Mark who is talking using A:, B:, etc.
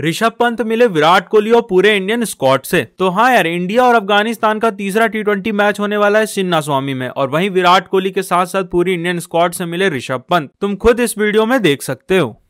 A: ऋषभ पंत मिले विराट कोहली और पूरे इंडियन स्कॉट से तो हाँ यार इंडिया और अफगानिस्तान का तीसरा टी मैच होने वाला है सिन्ना स्वामी में और वहीं विराट कोहली के साथ साथ पूरी इंडियन स्कॉट से मिले ऋषभ पंत तुम खुद इस वीडियो में देख सकते हो